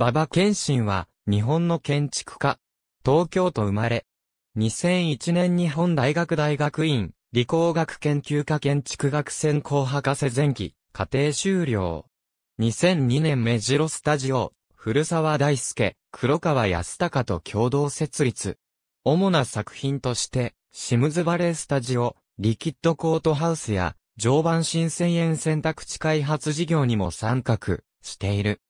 馬場健信は、日本の建築家。東京都生まれ。2001年日本大学大学院、理工学研究科建築学専攻博士前期、家庭修了。2002年目白スタジオ、古沢大輔、黒川康隆と共同設立。主な作品として、シムズバレースタジオ、リキッドコートハウスや、常磐新千円選択地開発事業にも参画している。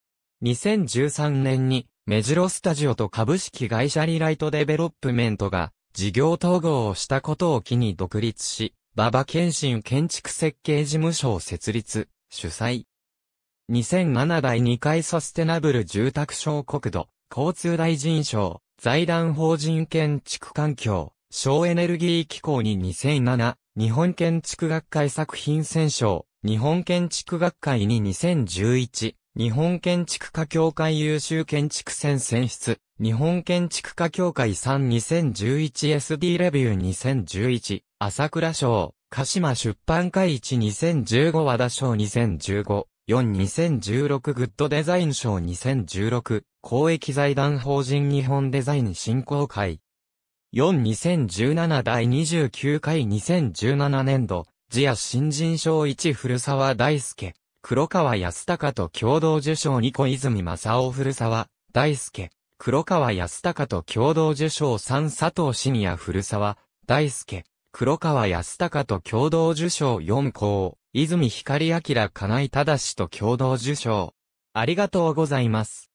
2013年に、メジロスタジオと株式会社リライトデベロップメントが、事業統合をしたことを機に独立し、馬場健信建築設計事務所を設立、主催。2007第2回サステナブル住宅省国土、交通大臣賞、財団法人建築環境、省エネルギー機構に2007、日本建築学会作品選奨、日本建築学会に2011、日本建築家協会優秀建築選選出、日本建築家協会 32011SD レビュー2011、朝倉賞、鹿島出版会12015和田賞2015、42016グッドデザイン賞2016、公益財団法人日本デザイン振興会。4-2017第29回2017年度、ジア新人賞1古沢大輔、黒川康隆と共同受賞2個泉正夫古沢、大輔、黒川康隆と共同受賞3佐藤シニア古沢、大輔、黒川康隆と共同受賞4校、泉光明金井正と共同受賞。ありがとうございます。